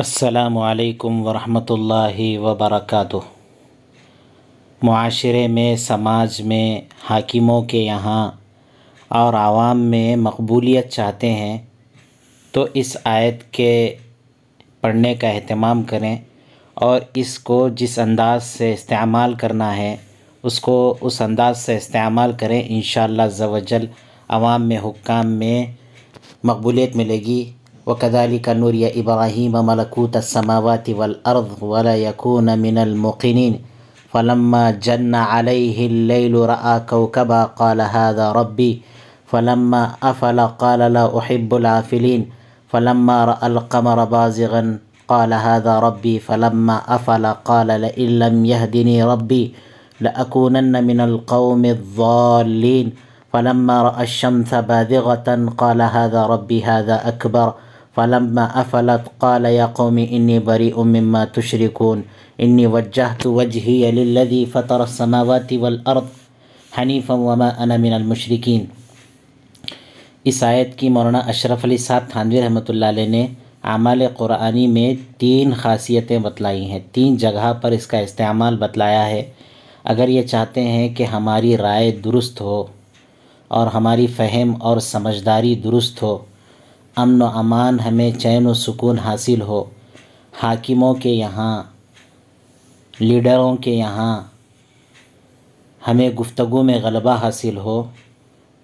असलकम वरहमतुल्लाहि वबरकatuh माशरे में समाज में हाकिमों के यहाँ और आवाम में मकबूलियत चाहते हैं तो इस आयत के पढ़ने का अहतमाम करें और इसको जिस अंदाज़ से इस्तेमाल करना है उसको उस अंदाज़ से इस्तेमाल करें इन शजल आवाम में हुक्काम में मकबूलियत मिलेगी وكذلك نري إبراهيم ملكوت السماوات والأرض ولا يكون من الموقنين فلما جن عليه الليل رأى كوكبا قال هذا ربي فلما أفل قال لا أحب العافلين فلما رأى القمر بازغا قال هذا ربي فلما أفل قال لئن لم يهدني ربي لأكونن من القوم الضالين فلما رأى الشمس باذغة قال هذا ربي هذا أكبر فلما أفلت قال يا قوم إني بريء مما تشركون إني وجهت وجهي للذي فطر السماوات والأرض हनीफ़ वमा अना मिनल मुशरकिन इस आयत की मौलाना अशरफ अली साहब थानवी रहमत ने आमाल क़ुरानी में तीन खासियतें बतलाई हैं तीन जगह पर इसका इस्तेमाल बतलाया है अगर ये चाहते हैं कि हमारी राय दुरुस्त हो और हमारी फ़हम और समझदारी दुरुस्त हो अमन व अमान हमें चैन व सुकून हासिल हो हाकिमों के यहाँ लीडरों के यहाँ हमें गुफ्तु में गलबा हासिल हो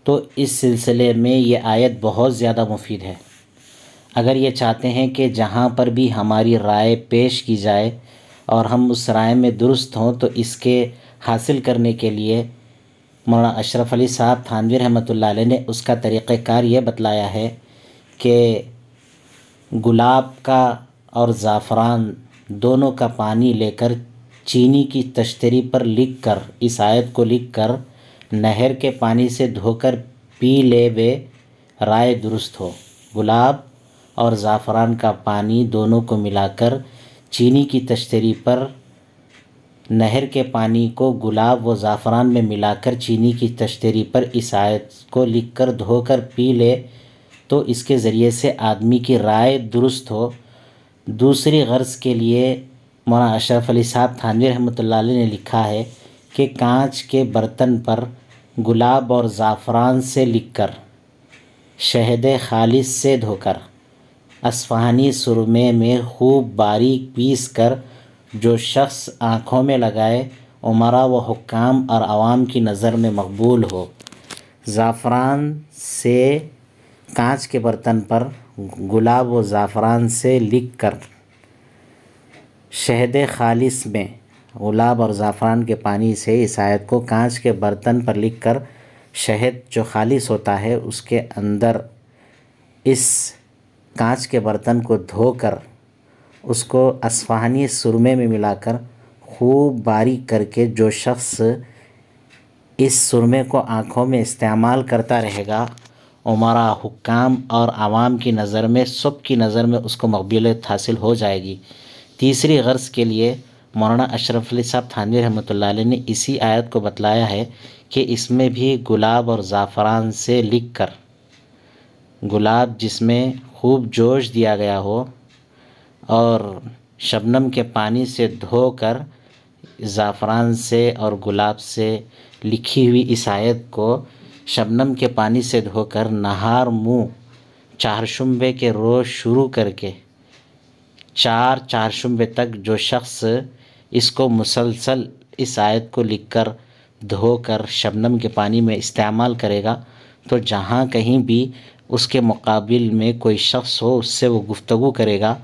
तो इस सिलसिले में ये आयत बहुत ज़्यादा मुफीद है अगर ये चाहते हैं कि जहाँ पर भी हमारी राय पेश की जाए और हम उस राय में दुरुस्त हों तो इसके हासिल करने के लिए मौलाना अशरफ अली साहब थानवी रहमत ने उसका तरीक़ार ये बतलाया है कि गुलाब का और ज़ाफ़रान दोनों का पानी लेकर चीनी की तश्तरी पर लिख कर इस आयत को लिख कर नहर के पानी से धोकर पी ले वे राय दुरुस्त हो गुलाब और ज़ाफ़रान का पानी दोनों को मिलाकर चीनी की तश्तरी पर नहर के पानी को गुलाब व ज़ाफ़रान में मिलाकर चीनी की तश्तरी पर इस आयत को लिख लिखकर धोकर पी ले तो इसके ज़रिए से आदमी की राय दुरुस्त हो दूसरी गर्ज़ के लिए मौना अशरफ अली साहब थानवी रहमत ने लिखा है कि कांच के बर्तन पर गुलाब और ज़ाफ़रान से लिख कर शहद खालिस से धोकर असफहानी सुरमे में खूब बारीक पीस कर जो शख्स आँखों में लगाए उमरा व हुक्काम और आवाम की नज़र में मकबूल हो ज़ाफ़रान से कांच के बर्तन पर गुलाब व ज़ाफ़रान से लिख कर शहद खालिस में गुलाब और ज़ाफ़रान के पानी से इस आयत को कांच के बर्तन पर लिख कर शहद जो खालिस होता है उसके अंदर इस कांच के बर्तन को धोकर उसको असफहानी सुरमे में मिलाकर खूब बारीक करके जो शख्स इस सुरमे को आँखों में इस्तेमाल करता रहेगा उमरा हुकाम और आवाम की नज़र में सब की नज़र में उसको मकबूलियत हासिल हो जाएगी तीसरी गर्ज़ के लिए मौलाना अशरफ अली साहब थानवी रहमत ने इसी आयत को बतलाया है कि इसमें भी गुलाब और ज़ाफ़रान से लिख कर गुलाब जिसमें खूब जोश दिया गया हो और शबनम के पानी से धोकर ज़ाफ़रान से और गुलाब से लिखी हुई इस आयत को शबनम के पानी से धोकर नहार मुँह चारशुम्बे के रोज़ शुरू करके चार चारशुम्बे तक जो शख्स इसको मुसलसल इस आयत को लिखकर धोकर शबनम के पानी में इस्तेमाल करेगा तो जहाँ कहीं भी उसके मुकाबिल में कोई शख्स हो उससे वो गुफ्तगु करेगा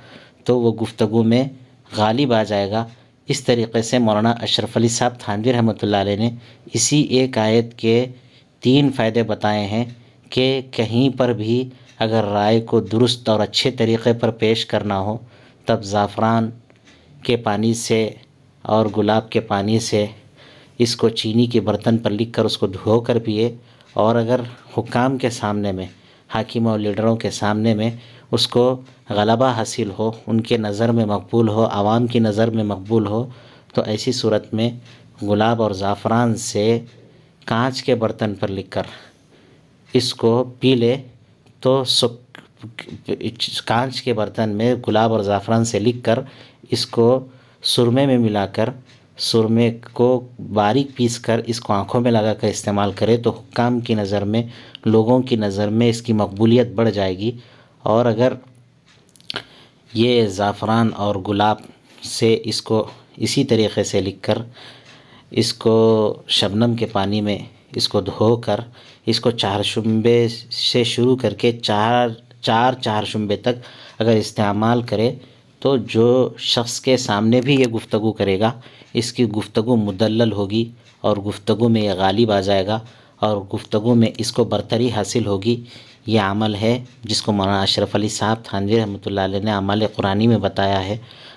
तो वो गुफ्तगु में गालिब आ जाएगा इस तरीके से मौलाना अशरफ अली साहब थानवी रहमत ने इसी एक आयत के तीन फ़ायदे बताए हैं कि कहीं पर भी अगर राय को दुरुस्त और अच्छे तरीक़े पर पेश करना हो तब ज़ाफ़रान के पानी से और गुलाब के पानी से इसको चीनी के बर्तन पर लिख कर उसको धो कर पिए और अगर हुकाम के सामने में हाकिम और लीडरों के सामने में उसको गलबा हासिल हो उनके नज़र में मकबूल हो आवाम की नज़र में मकबूल हो तो ऐसी सूरत में गुलाब और ज़ाफ़रान से कांच के बर्तन पर लिखकर इसको पी ले तो कांच के बर्तन में गुलाब और ज़ाफ़रान से लिख कर इसको सुरमे में मिलाकर सुरमे को बारीक पीस कर इसको आँखों में लगा कर इस्तेमाल करें तो हुक्काम की नज़र में लोगों की नज़र में इसकी मकबूलियत बढ़ जाएगी और अगर ये ज़ाफ़रान और गुलाब से इसको इसी तरीके से लिख कर इसको शबनम के पानी में इसको धोकर इसको चार शुम्बे से शुरू करके चार चार चार शुम्बे तक अगर इस्तेमाल करे तो जो शख़्स के सामने भी ये गुफ्तगु करेगा इसकी गुफ्तगु मुदलल होगी और गुफ्तगु में ये गालिब आ जाएगा और गुफ्तगु में इसको बरतरी हासिल होगी ये अमल है जिसको मौलाना अशरफ अली साहब थानवी रहमत ला ने अमल कुरानी में बताया है